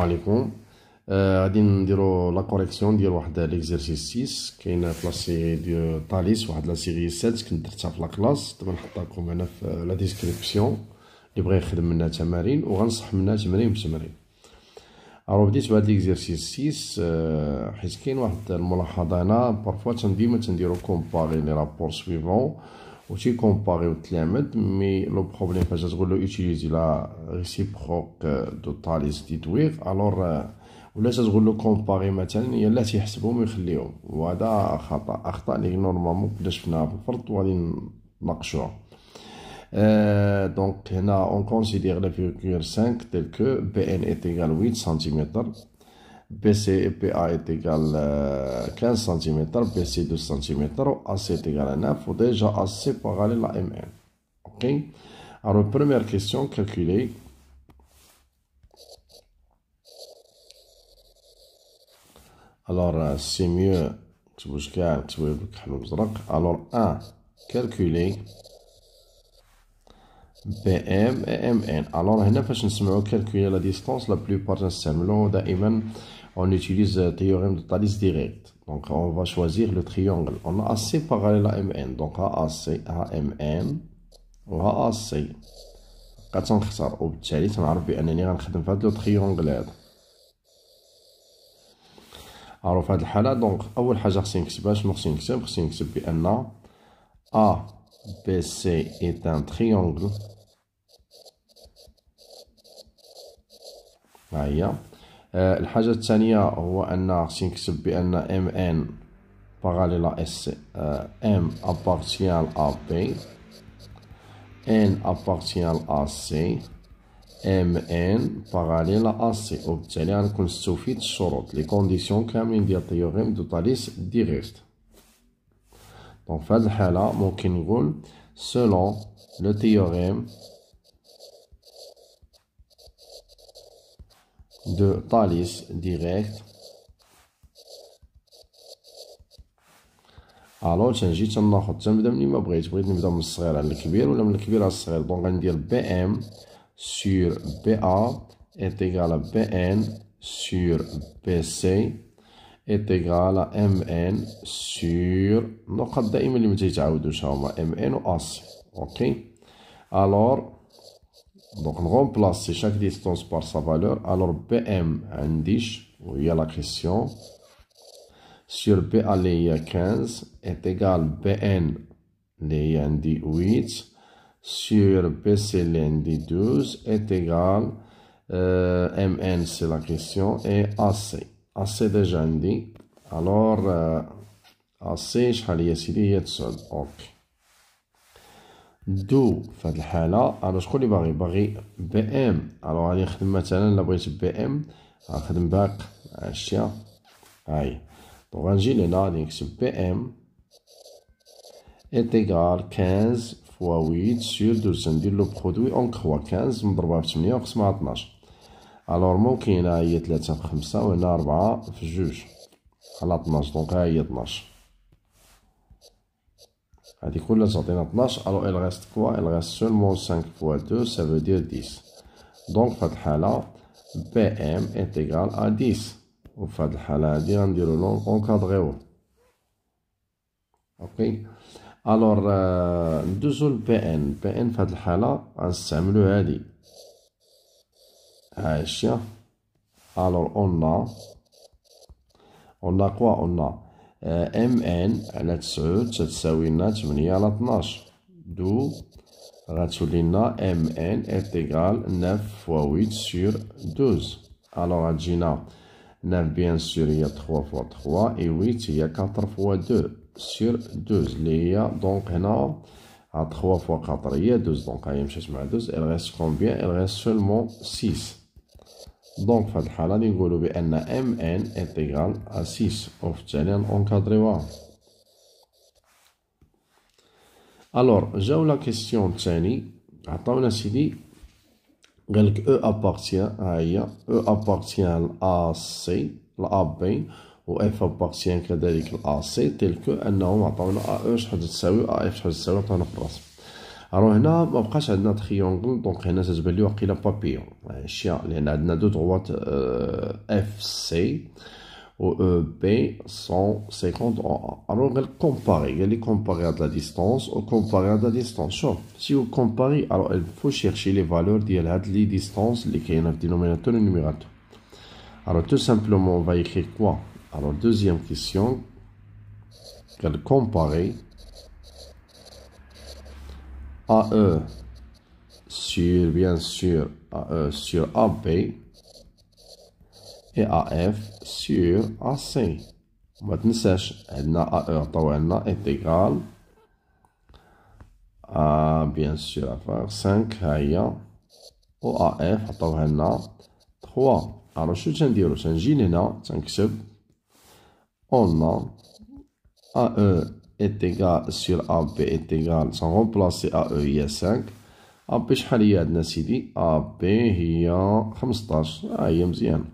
عليكم آه، غادي آه نديرو لا كوريكسيون ديال واحد ليكزيرسيس 6 كاين لاسي ديال طاليس واحد لا سيري 7 كنت درتها في لا كلاس دابا نحطها هنا في لا ديسكريبسيون اللي بغى يخدم منها تمارين وغنصح منها تمرين بتمرين الو بديت بهاد ليكزارسيس 6 حيت كاين واحد الملاحظه هنا بارفوا ديما تنديرو كومباري لي رابور سويفون و تي كومباريو التلامد مي لو بروبليم فاش تقول له اوتيليزي لا ريسيبروك دو طاليس دويغ الور ولا تتقول له كومباري مثلا لا تيحسبهم ويخليهم وهذا خطا اخطاء لي نورمالمون كنا شفناها في و وغادي نناقشوها Euh, donc, on considère la figure 5 telle que BN est égal 8 cm, BC et PA est égal 15 euh, cm, BC 2 cm, AC est égal à 9, ou déjà AC parallèle à MN. OK Alors, première question, calculer. Alors, euh, c'est mieux. Alors, 1, calculer. BM et mn alors هنا فاش la la la plus لا de نستعملوا دائما on utilise le théorème de Thalys direct donc on va choisir le triangle on a AC parallèle à MN donc AAC AMN و AAC وبالتالي تنعرف بانني غنخدم va لو تريونغل هذا دونك خصني خصني نكتب A est un triangle ها هي آه، الحاجه الثانيه هو ان خصني نكتب بان ام ان باغاليلا اس سي ام ابارتيان ا بي ان ابارتيان ا سي ام ان باغاليلا ا سي وبالتالي غنكون استوفيت الشروط لي كونديسيون كاملين ديال تيوغيم دو طاليس ديريرت دونك في هاد الحاله ممكن نقول سولون لو تيوغيم de Thalys direct الو تنجي تناخد تنبدا مني ما بغيت بغيت نبدا من الصغير على الكبير ولا من الكبير على الصغير دونك غندير بي ام سور بي ا ايتيغال بي ان سور بي سي ايتيغال ام ان سور نقط دائما اللي ما تيتعاودوش هما ام ان و اس اوكي الور Donc on remplace chaque distance par sa valeur. Alors pm où il y a la question, sur y 15 est égal BN, les 8, sur BC, 12 est égal euh, MN, c'est la question, et AC. AC déjà indique. Alors, euh, AC, je vais essayer OK. دو في هاد الحالة الو شكون اللي باغي باغي بي ام الو غادي نخدم مثلا الا بغيت بي ام غنخدم باق عشية هاي دونك غنجي لهنا غادي نكتب بي ام اتيكال 15 فوا 8 سور 12 ندير لو برودوي اون كخوا 15 مضربة في 8 وقسمها 12 الور ممكن هي 3 في 5 وهنا 4 في جوج على 12 دونك ها هي 12 Alors, 12 alors il reste quoi il reste seulement 5 fois 2 ça veut dire 10 Donc, Fadhala, PM الحاله بي ام ا 10 وفي هاد الحاله هادي غنديرو لون اونكادغيوه اوكي alors ندوزو PN, ان بي ان في à الحاله Alors, on a on a quoi on a Mn à la ça nous Mn, est égal à 9 fois 8 sur 12. Alors, nous Gina, 9, bien sûr, il y a 3 fois 3 et 8, il y a 4 fois 2 sur 12. Donc, il y a 3 fois 4, il y a 12. Donc, il y a 12. Il reste combien Il reste seulement 6. دونك في هاد الحالة غادي نقولو بأن ام ان ايتيغال ا سيس أو في التالي الوغ الور جاو لا كيستيون التاني عطاونا سيدي قالك او ابارتيان ها هي او ابارتيان لا سي لا بي و اف ابارتيان كذلك لا سي تلك انهم عطاونا ا او شحال تساوي ا اف شحال تساوي عطاونا في الرسم Alors, il y a un triangle, donc il y a un papier. Il y a deux droites FC, EB, 150 Alors, elle compare comparer. est faut comparer à la distance ou comparer à la distance. Si vous comparez, il faut chercher les valeurs de la distance, lesquelles il y a un dénominateur et numérateur. Alors, tout simplement, on va écrire quoi Alors, deuxième question qu'elle compare. AE sur, bien sûr, AE sur AB et AF sur AC. Maintenant, AE est égal à, bien sûr, à 5 AE au AF à 3. Alors, je tiens dire, je tiens dire, on a AE انتيغال سير ا بي انتيغال سان رومبلاسي ا او هي 5 ا بي شحال هي عندنا سيدي ا بي هي 15 ها هي مزيان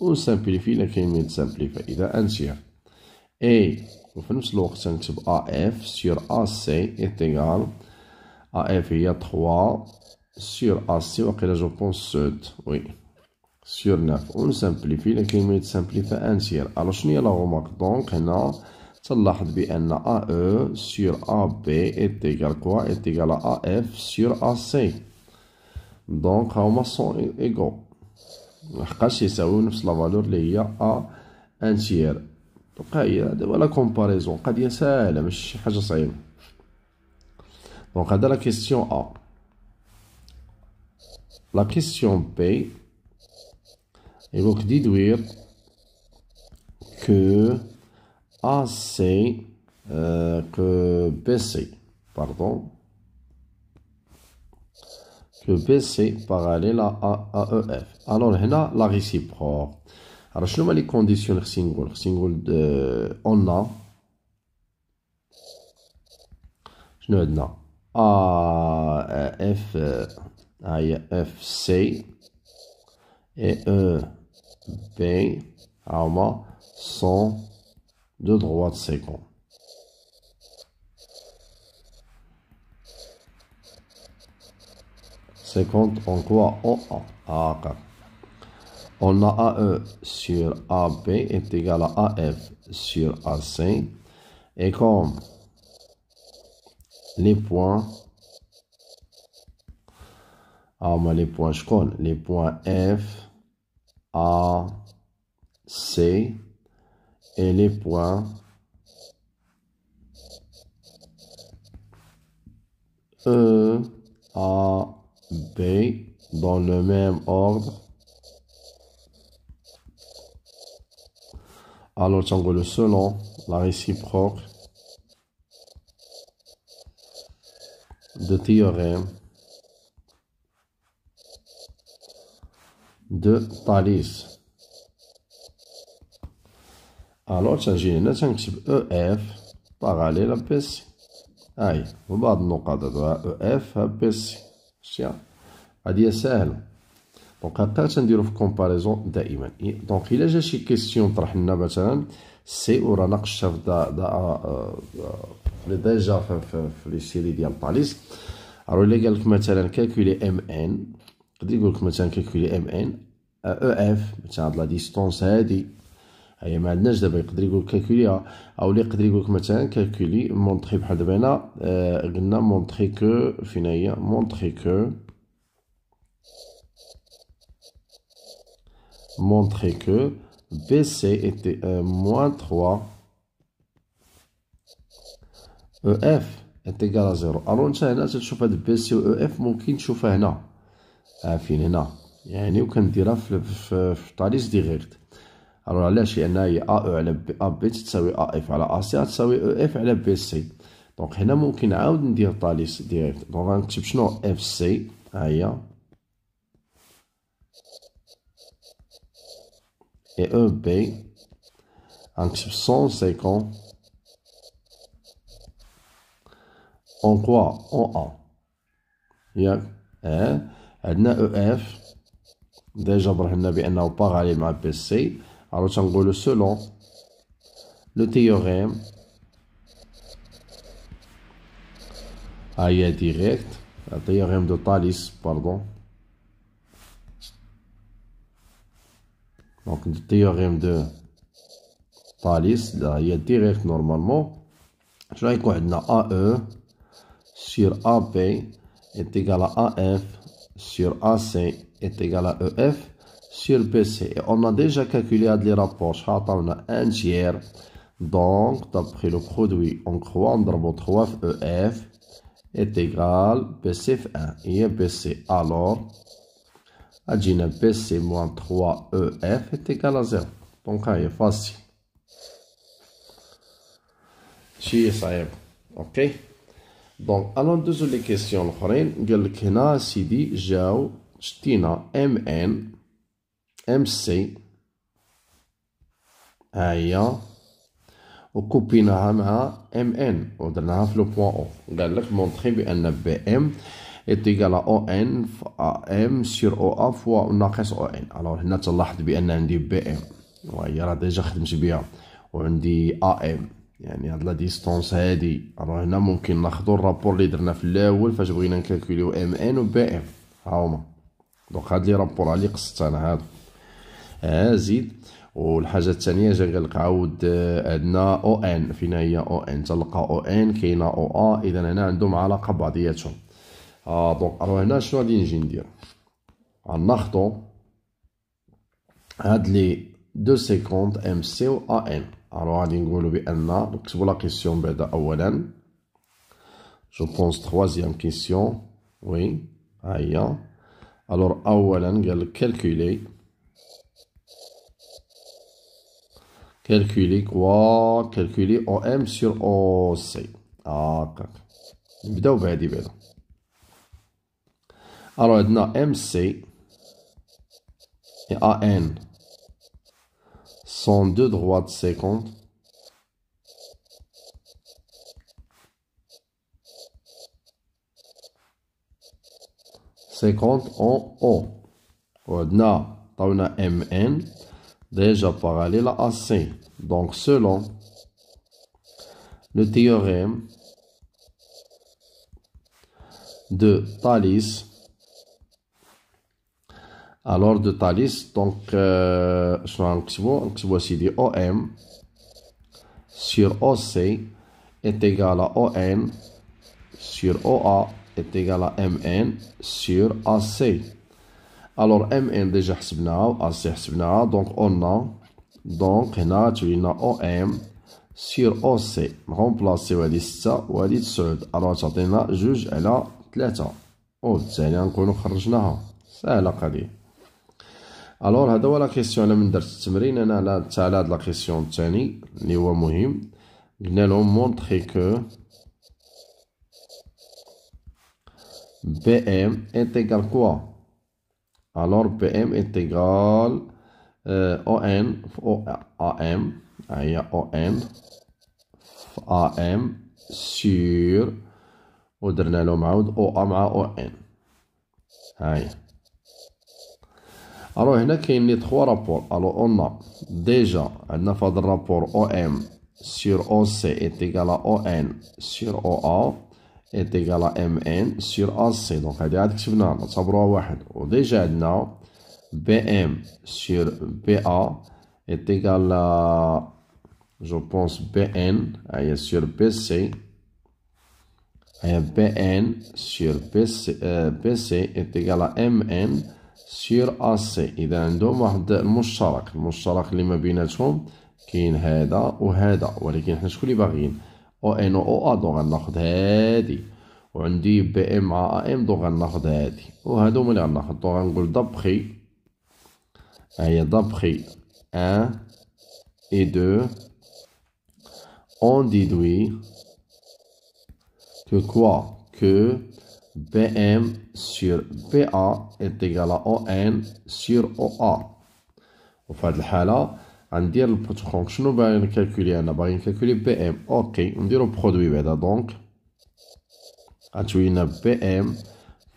ونسامبليفي الا كاين من تسامبليفا اذا انسيها اي وفي نفس الوقت نكتب ا اف سير ا سي انتيغال ا اف هي 3 سير ا سي وقيلا جو بونس سود وي سير 9 ونسامبليفي الا كاين من تسامبليفا انسير الو شنو هي لا رومارك دونك هنا bien à AE sur AB est égal quoi? Est égal à AF sur AC. Donc, هما sont la valeur A tiers. Donc, e, la comparaison. Donc, la question A. La question B. Il faut déduire que AC C, euh, que BC, pardon, que BC parallèle à AEF. Alors, là, la réciproque. Alors, je les conditions de single. Single de, on a, je ne AF, AFC et EB, sont de droite, c'est Seconde on en quoi En A. On a AE sur AB est égal à AF sur AC. Et comme les points ah, mais les points, je connais. Les points F, A, C, et les points E, A, B dans le même ordre. Alors, le selon, la réciproque de théorème de Paris. الو تنجي هنا تنكتب او اف طاغ عليه لا بي سي هاهي وبعض النقاط هادو او اف ها بي سي شتيها هادي هي ساهله دونك هكا تنديرو في كومباريزون دائما دونك الا جا شي كيستيون طرح لنا مثلا سي او راه ناقشتها في دا دا ديجا في لي سيري ديال طاليس الو الا قالك مثلا كالكولي ام ان يقدر يقولك مثلا كالكولي ام ان او اف مثلا هاد لا ديستونس هادي هي ما عندناش دابا يقدر يقول كالكولي او اللي يقدر يقول مثلا كالكولي مونطري بحال دابا هنا آه، قلنا مونطري كو فين هي مونطري كو montrer كو بي سي ايتي آه، موان 3, او اف égal زيرو الو نتا هنا تشوف هاد بي سي و اف ممكن تشوفها هنا عارفين آه، هنا يعني وكنديرها في في, في طاليس ديريكت الو علاش لان هي ا او على بي ا بي تساوي ا اف على ا سي تساوي او اف على بي سي دونك هنا ممكن نعاود ندير طاليس ديريكت دونك غنكتب شنو اف سي ها هي اي او بي غنكتب 150 اون كوا اون ا ياك عندنا او اف ديجا برهنا بانه باغالي مع بي سي Alors, le selon hein. le théorème AIA ah, direct, le théorème de Thalys, pardon, donc le théorème de Thalys, l'AIA direct normalement, je vais AE sur AP est égal à AF sur AC est égal à EF sur le PC. on a déjà calculé les rapports. On a un Donc, d'après le produit, on croit en 3FEF est égal PCF1 et PC. Alors, a PC 3EF est égal à 0. Donc, c'est facile. c'est ça ok, donc allons ندوزو question. questions, ام سي ها هي وكوبيناها مع ام ان ودرناها في لو بوان او قال لك مونطخي بان بي ام اتيكال او ان في ام سير او ا فوا ناقص او ان الوغ هنا تلاحظ بان عندي بي ام وهي راه ديجا خدمت بها وعندي ا ام يعني هاد لا ديستونس هادي راه هنا ممكن ناخدو الرابور اللي درنا في الاول فاش بغينا نكالكوليو ام ان و بي ام ها هما دونك هاد لي رابور اللي قصت انا هادو ها زيد والحاجه الثانيه قالك عاود عندنا او ان فينا هي او ان تلقى او ان كاينه او ا اذا هنا عندهم علاقه ببعضياتهم اه دونك الو هنا شنو غادي نجي ندير غناخدو هاد لي دو سيكونت ام سي و ا ان الو غادي نقولو بان نكتبو لا كيسيون بعدا اولا جو بونس تخوازيام كيسيون وي ها هي الور اولا قالك كالكولي calculer quoi calculer OM sur OC On نبداو بهادي بعدا Alors, et AN sont deux droites 50 en O. On a MN déjà parallèle à AC, Donc, selon le théorème de Thalys, alors de Thalys, donc, voici euh, OM sur OC est égal à ON sur OA est égal à MN sur AC. الوغ ام ان ديجا حسبناها و سي حسبناها دونك اون دونك هنا تولي او ام سير او سي نغومبلاسيو هادي ستة و هادي تسعود الوغ تعطينا جوج على تلاتة و بالتالي غنكونو خرجناها ساهلة قضية الوغ هذا هو لا كيسيون انا من درت التمرين انا على تاع هاد لا كيسيون الثاني اللي هو مهم قلنا لهم مونطخي كو بي ام انتيغال كوا Eh, alors PM intégrale euh, ON o, AM هي ON AM sur ودرنا له معاود او ا مع او ان هاي الو هنا كاين لي 3 رابور الو اون ديجا عندنا في هذا الرابور او ام سير او سي ايتيكال او ان سير او ا est égal à mn sur AC دونك هادي عاد كتبناها نعتبروها واحد وديجا عندنا بm sur ba est égal à je pense bn هي ah, sur bc هي ah, bn sur bc euh, bc est égal à mn سير اسي اذا عندهم واحد المشترك المشترك اللي ما بيناتهم كاين هذا وهذا ولكن حنا شكون اللي باغيين او ان اه؟ او ا دونك ناخذ هذه وعندي بي ام مع ا ام دونك ناخذ هذه وهادو ملي غناخذ دونك نقول دابخي ها دابخي ان اي دو اون ديدوي كو كوا كو بي ام سير بي ا ايتيغال ا او ان سير او ا وفي هاد الحاله غندير البوت شنو باغي نكالكولي انا باغي نكالكولي بي ام اوكي نديرو برودوي بعدا دونك غتولينا بي ام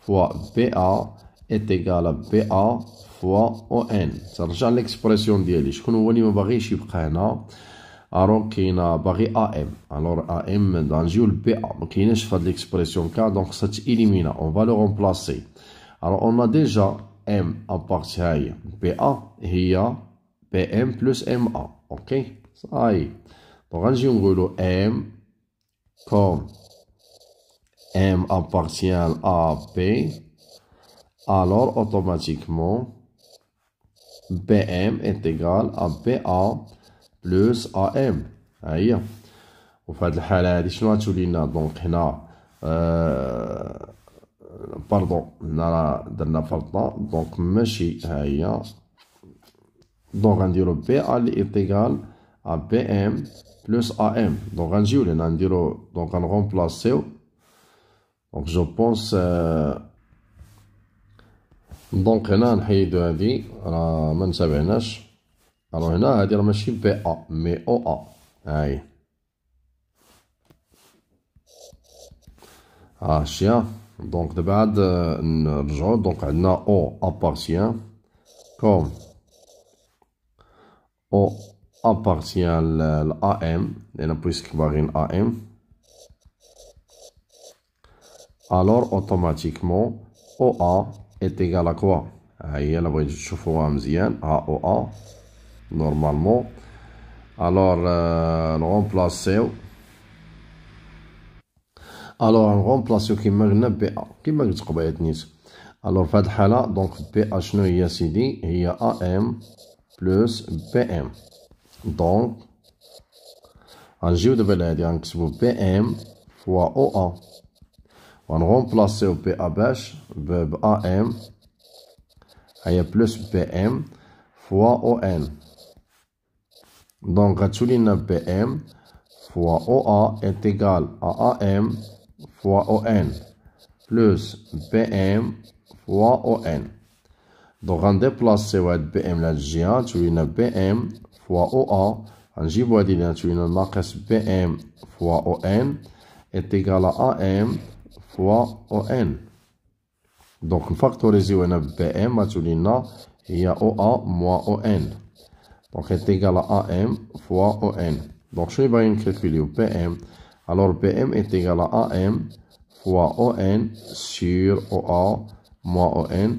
فوا بي ا ات ايكالا بي ا فوا او ان ترجع ليكسبرسيون ديالي شكون هو اللي ما باغيش يبقى هنا الوغ كاينه باغي ا ام الور ا ام غنجيو لبي ا ما كايناش في ليكسبرسيون كا دونك خصها تيليمينا اون فالو رومبلاسي الوغ اون ا ديجا ام ا بارتي هاهي بي ا هي PM plus MA. OK Aïe. Donc, on un rouleau M, comme M appartient à P, alors automatiquement, BM est égal à BA plus AM. Aïe. On fait le halal, dis Donc, on a. Euh, pardon, on a. Donc, machi, aïe. Donc on dira pa est égal à BM plus AM. Donc on donc on remplace Donc je pense. Euh, donc on a un de Alors a mais OA. Ah, Donc, de bad, euh, donc, on a O appartient comme appartient à l'AM puisqu'il y a une uh, AM, alors automatiquement OA est égal à quoi Il y a chauffeur AMZN, AOA, normalement. Alors, on remplace alors, on remplace qui Qui m'a ce qu'on va Alors, fois-là donc, PH9, YACD, il y a AM plus Bm. Donc, en jeu de valeur, on va Bm fois OA. On remplace au PABH, bash, verbe AM, a plus PM fois ON. Donc, gâtouline PM fois OA est égal à AM fois ON plus PM fois ON. Donc on déplace, ça va BM la g tu l'as BM fois OA, en J tu as une BM fois ON, est égal à AM fois ON. Donc on factorise BM, tu l'as a OA moins ON. Donc est égal à AM fois ON. Donc je vais une calculer BM, alors BM est égal à AM fois ON sur OA moins ON.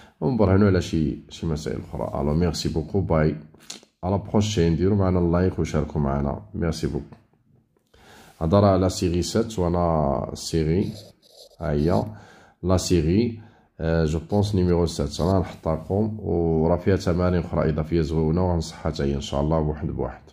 ونبرهنوا على شي شي مسائل اخرى الو ميرسي بوكو باي على بروشين ديروا معنا اللايك وشاركوا معنا ميرسي بوكو هضر على سيري 7 وانا سيري ها هي لا سيري جو بونس نيميرو 7 انا نحطها لكم وراه فيها تمارين اخرى اضافيه زوينه وغنصحها حتى ان شاء الله بواحد بواحد